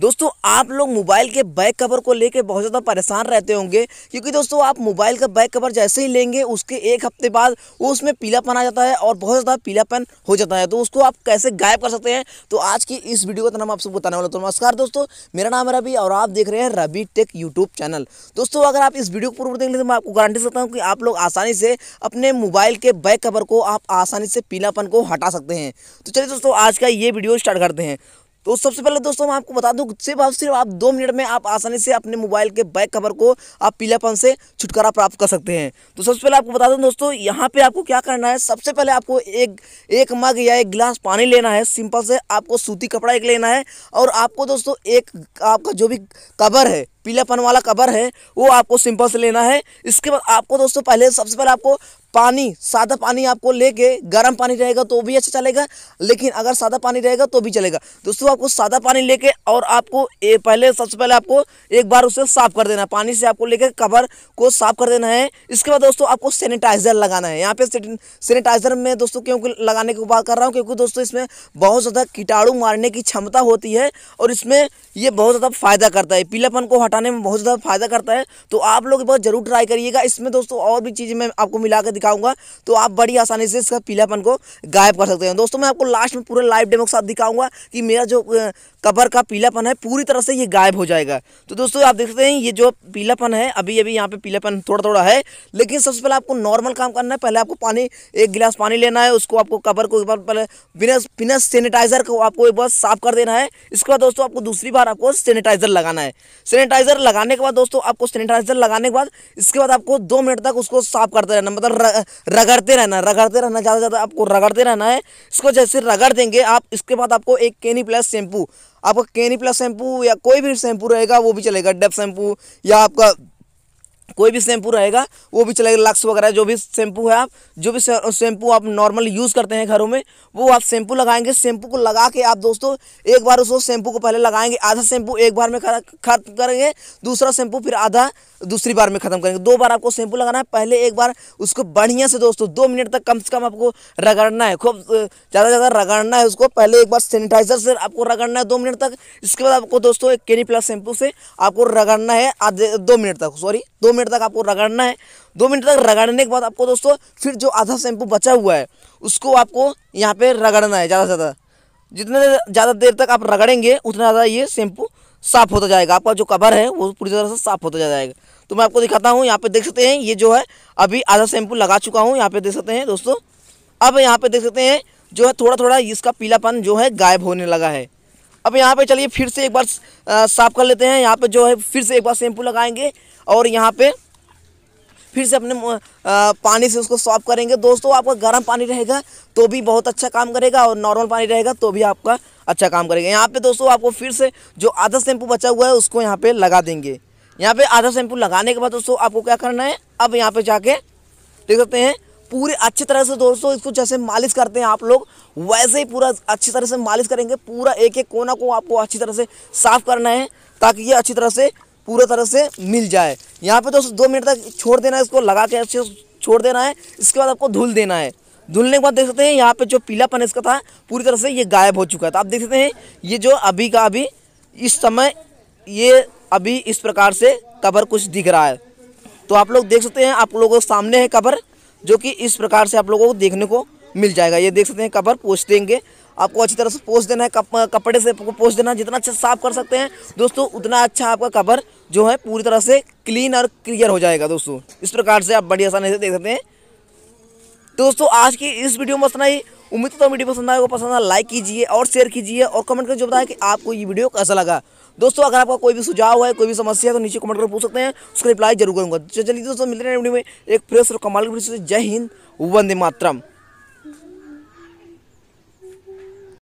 दोस्तों आप लोग मोबाइल के बैक कवर को लेके बहुत ज़्यादा परेशान रहते होंगे क्योंकि दोस्तों आप मोबाइल का बैक कवर जैसे ही लेंगे उसके एक हफ्ते बाद वो उसमें पीलापन आ जाता है और बहुत ज़्यादा पीलापन हो जाता है तो उसको आप कैसे गायब कर सकते हैं तो आज की इस वीडियो का नाम तो आपसे बताने वाला तो नमस्कार दोस्तों मेरा नाम है रवि और आप देख रहे हैं रवि टेक यूट्यूब चैनल दोस्तों अगर आप इस वीडियो को पूरा देख लेते तो मैं आपको गारंटी सकता हूँ कि आप लोग आसानी से अपने मोबाइल के बैक कवर को आप आसानी से पीलापन को हटा सकते हैं तो चलिए दोस्तों आज का ये वीडियो स्टार्ट करते हैं तो सबसे पहले दोस्तों मैं आपको बता दूं सिर्फ आप सिर्फ आप दो मिनट में आप आसानी से अपने मोबाइल के बैक कवर को आप पीलापन से छुटकारा प्राप्त कर सकते हैं तो सबसे पहले आपको बता दूं दोस्तों यहाँ पे आपको क्या करना है सबसे पहले आपको एक एक मग या एक गिलास पानी लेना है सिंपल से आपको सूती कपड़ा एक लेना है और आपको दोस्तों एक आपका जो भी कवर है पीलापन वाला कवर है वो आपको सिंपल से लेना है इसके बाद आपको दोस्तों पहले सबसे पहले आपको पानी सादा पानी आपको लेके गर्म पानी रहेगा तो भी अच्छा चलेगा लेकिन अगर सादा पानी रहेगा तो भी चलेगा दोस्तों आपको सादा पानी लेके और आपको ए, पहले सबसे पहले आपको एक बार उसे साफ कर देना है पानी से आपको लेके कवर को साफ कर देना है इसके बाद दोस्तों आपको सैनिटाइज़र लगाना है यहाँ पे सैनिटाइज़र में दोस्तों क्योंकि लगाने की बात कर रहा हूँ क्योंकि दोस्तों इसमें बहुत ज़्यादा कीटाणु मारने की क्षमता होती है और इसमें ये बहुत ज़्यादा फायदा करता है पीलापन को घटाने में बहुत ज़्यादा फायदा करता है तो आप लोग बहुत जरूर ट्राई करिएगा इसमें दोस्तों और भी चीज़ें मैं आपको मिला कर दिखाऊंगा तो आप बड़ी आसानी से इसका पीलापन को गायब कर सकते हैं दोस्तों मैं आपको लास्ट में पूरे लाइव डेमो के साथ दिखाऊंगा कि मेरा जो कबर का पीलापन है पूरी तरह से ये गायब हो जाएगा तो दोस्तों आप देखते हैं ये जो पीलापन है अभी अभी यहाँ पे पीलापन थोड़ा थोड़ा है लेकिन सबसे पहले आपको नॉर्मल काम करना है पहले आपको पानी एक गिलास पानी लेना है उसको आपको कबर को एक बार पहले बिना बिना सेनेटाइजर को आपको एक बार साफ कर देना है इसके बाद दोस्तों आपको दूसरी बार आपको सेनेटाइजर लगाना है सेनेटाइजर सैनिटाइज़र लगाने के बाद दोस्तों आपको सैनिटाइज़र लगाने के बाद इसके बाद आपको दो मिनट तक उसको साफ करते रहना मतलब रगड़ते रहना रगड़ते रहना ज़्यादा ज़्यादा आपको रगड़ते रहना है इसको जैसे रगड़ देंगे आप इसके बाद आपको एक केनी प्लस शैम्पू आपका केनी प्लस शैम्पू या कोई भी शैम्पू रहेगा वो भी चलेगा डेप शैम्पू या आपका कोई भी शैम्पू रहेगा वो भी चलेगा लक्स वगैरह जो भी शैम्पू है आप जो भी शैम्पू आप नॉर्मल यूज़ करते हैं घरों में वो आप शैम्पू लगाएंगे शैम्पू को लगा के आप दोस्तों एक बार उसको शैम्पू को पहले लगाएंगे आधा शैम्पू एक बार में खत्म करेंगे दूसरा शैम्पू फिर आधा दूसरी बार में ख़त्म करेंगे दो बार आपको शैम्पू लगाना है पहले एक बार उसको बढ़िया से दोस्तों दो मिनट तक कम से कम आपको रगड़ना है खूब ज़्यादा से ज़्यादा रगड़ना है उसको पहले एक बार सैनिटाइजर से आपको रगड़ना है दो मिनट तक इसके बाद आपको दोस्तों एक केनी प्लस शैम्पू से आपको रगड़ना है आधे दो मिनट तक सॉरी दो मिनट तक आपको रगड़ना है दो मिनट तक रगड़ने के बाद आपको दोस्तों फिर जो आधा शैम्पू बचा हुआ है उसको आपको यहाँ पर रगड़ना है ज़्यादा से ज़्यादा जितने ज़्यादा देर तक आप रगड़ेंगे उतना ज़्यादा ये शैम्पू साफ़ होता जाएगा आपका जो कवर है वो पूरी तरह से साफ़ होता जाएगा तो मैं आपको दिखाता हूँ यहाँ पे देख सकते हैं ये जो है अभी आधा शैम्पू लगा चुका हूँ यहाँ पे देख सकते हैं दोस्तों अब यहाँ पे देख सकते हैं जो है थोड़ा थोड़ा इसका पीलापन जो है गायब होने लगा है अब यहाँ पे चलिए फिर से एक बार साफ़ कर लेते हैं यहाँ पे जो है फिर से एक बार शैम्पू लगाएंगे और यहाँ पे फिर से अपने पानी से उसको सॉफ करेंगे दोस्तों आपका गर्म पानी रहेगा तो भी बहुत अच्छा काम करेगा और नॉर्मल पानी रहेगा तो भी आपका अच्छा काम करेगा यहाँ पे दोस्तों आपको फिर से जो आधा शैम्पू बचा हुआ है उसको यहाँ पे लगा देंगे यहाँ पे आधा शैम्पू लगाने के बाद दोस्तों आपको क्या करना है अब यहाँ पे जाके देख सकते हैं पूरे अच्छी तरह से दोस्तों इसको जैसे मालिश करते हैं आप लोग वैसे ही पूरा अच्छी तरह से मालिश करेंगे पूरा एक एक कोना को आपको अच्छी तरह से साफ़ करना है ताकि ये अच्छी तरह से पूरा तरह से मिल जाए यहाँ पे दोस्तों दो मिनट तक छोड़ देना है इसको लगा के अच्छे छोड़ देना है इसके बाद आपको धुल देना है धुलने के बाद देख सकते हैं यहाँ पे जो पीलापन इसका था पूरी तरह से ये गायब हो चुका है तो आप देख सकते हैं ये जो अभी का अभी इस समय ये अभी इस प्रकार से कवर कुछ दिख रहा है तो आप लोग देख सकते हैं आप लोगों के सामने है कवर जो कि इस प्रकार से आप लोगों को देखने को मिल जाएगा ये देख सकते हैं कवर पोस्टेंगे देंगे आपको अच्छी तरह से पोस्ट देना है कप, कपड़े से पोस्ट देना है जितना अच्छा साफ कर सकते हैं दोस्तों उतना अच्छा आपका कवर जो है पूरी तरह से क्लीन और क्लियर हो जाएगा दोस्तों इस प्रकार से आप बड़ी आसानी से देख सकते हैं दोस्तों आज की इस वीडियो में बसना ही उम्मीद तो वीडियो पसंद आएगा पसंद आए लाइक कीजिए और शेयर कीजिए और कमेंट करके जो बताया कि आपको ये वीडियो कैसा लगा दोस्तों अगर आपका कोई भी सुझाव है कोई भी समस्या है तो नीचे कमेंट कर पूछ सकते हैं उसका रिप्लाई जरूर करूंगा तो चलिए दोस्तों मिलते हैं वीडियो में एक फ्रेश और कमाल की वीडियो से जय हिंद वंदे मातरम